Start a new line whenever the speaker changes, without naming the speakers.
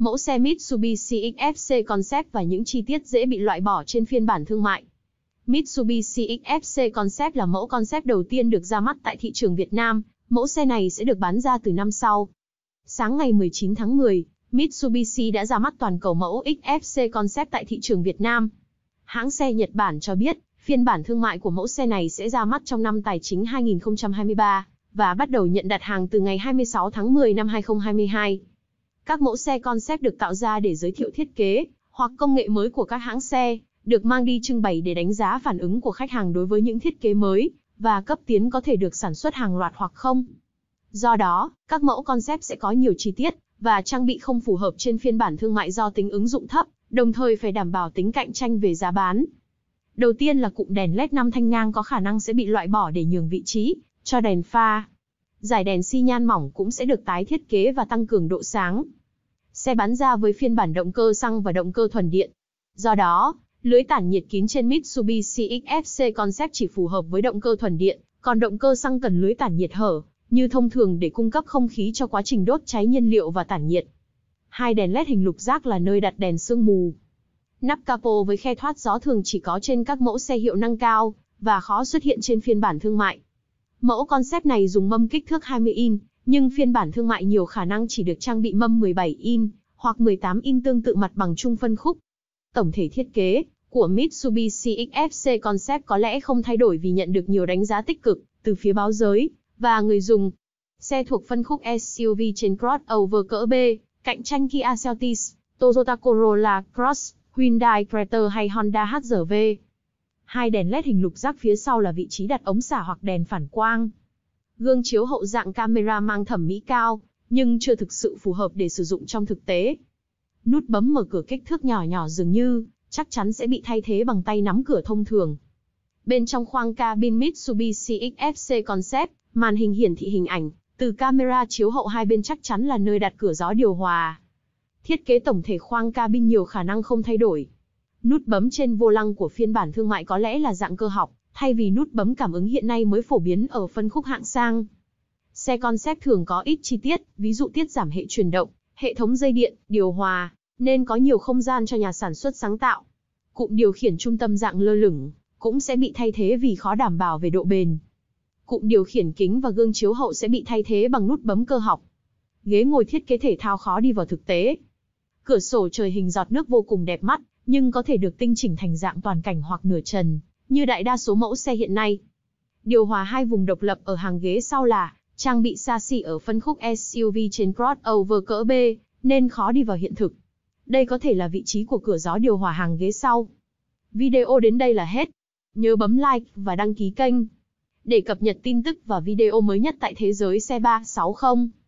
mẫu xe Mitsubishi XFC Concept và những chi tiết dễ bị loại bỏ trên phiên bản thương mại. Mitsubishi XFC Concept là mẫu concept đầu tiên được ra mắt tại thị trường Việt Nam, mẫu xe này sẽ được bán ra từ năm sau. Sáng ngày 19 tháng 10, Mitsubishi đã ra mắt toàn cầu mẫu XFC Concept tại thị trường Việt Nam. Hãng xe Nhật Bản cho biết, phiên bản thương mại của mẫu xe này sẽ ra mắt trong năm tài chính 2023 và bắt đầu nhận đặt hàng từ ngày 26 tháng 10 năm 2022. Các mẫu xe concept được tạo ra để giới thiệu thiết kế hoặc công nghệ mới của các hãng xe, được mang đi trưng bày để đánh giá phản ứng của khách hàng đối với những thiết kế mới và cấp tiến có thể được sản xuất hàng loạt hoặc không. Do đó, các mẫu concept sẽ có nhiều chi tiết và trang bị không phù hợp trên phiên bản thương mại do tính ứng dụng thấp, đồng thời phải đảm bảo tính cạnh tranh về giá bán. Đầu tiên là cụm đèn LED 5 thanh ngang có khả năng sẽ bị loại bỏ để nhường vị trí cho đèn pha giải đèn xi nhan mỏng cũng sẽ được tái thiết kế và tăng cường độ sáng. Xe bán ra với phiên bản động cơ xăng và động cơ thuần điện. Do đó, lưới tản nhiệt kín trên Mitsubishi XFC Concept chỉ phù hợp với động cơ thuần điện, còn động cơ xăng cần lưới tản nhiệt hở, như thông thường để cung cấp không khí cho quá trình đốt cháy nhiên liệu và tản nhiệt. Hai đèn led hình lục giác là nơi đặt đèn sương mù. Nắp capo với khe thoát gió thường chỉ có trên các mẫu xe hiệu năng cao và khó xuất hiện trên phiên bản thương mại. Mẫu concept này dùng mâm kích thước 20 in, nhưng phiên bản thương mại nhiều khả năng chỉ được trang bị mâm 17 in hoặc 18 in tương tự mặt bằng chung phân khúc. Tổng thể thiết kế của Mitsubishi XFC Concept có lẽ không thay đổi vì nhận được nhiều đánh giá tích cực từ phía báo giới và người dùng. Xe thuộc phân khúc SUV trên crossover cỡ B, cạnh tranh Kia Celtis, Toyota Corolla Cross, Hyundai Creta hay Honda HR-V hai đèn led hình lục giác phía sau là vị trí đặt ống xả hoặc đèn phản quang. Gương chiếu hậu dạng camera mang thẩm mỹ cao, nhưng chưa thực sự phù hợp để sử dụng trong thực tế. Nút bấm mở cửa kích thước nhỏ nhỏ dường như chắc chắn sẽ bị thay thế bằng tay nắm cửa thông thường. Bên trong khoang cabin Mitsubishi XFC Concept, màn hình hiển thị hình ảnh từ camera chiếu hậu hai bên chắc chắn là nơi đặt cửa gió điều hòa. Thiết kế tổng thể khoang cabin nhiều khả năng không thay đổi. Nút bấm trên vô lăng của phiên bản thương mại có lẽ là dạng cơ học, thay vì nút bấm cảm ứng hiện nay mới phổ biến ở phân khúc hạng sang. Xe concept thường có ít chi tiết, ví dụ tiết giảm hệ chuyển động, hệ thống dây điện, điều hòa, nên có nhiều không gian cho nhà sản xuất sáng tạo. Cụm điều khiển trung tâm dạng lơ lửng cũng sẽ bị thay thế vì khó đảm bảo về độ bền. Cụm điều khiển kính và gương chiếu hậu sẽ bị thay thế bằng nút bấm cơ học. Ghế ngồi thiết kế thể thao khó đi vào thực tế. Cửa sổ trời hình giọt nước vô cùng đẹp mắt, nhưng có thể được tinh chỉnh thành dạng toàn cảnh hoặc nửa trần, như đại đa số mẫu xe hiện nay. Điều hòa hai vùng độc lập ở hàng ghế sau là trang bị xa xỉ ở phân khúc SUV trên crossover cỡ B, nên khó đi vào hiện thực. Đây có thể là vị trí của cửa gió điều hòa hàng ghế sau. Video đến đây là hết. Nhớ bấm like và đăng ký kênh để cập nhật tin tức và video mới nhất tại thế giới xe 360.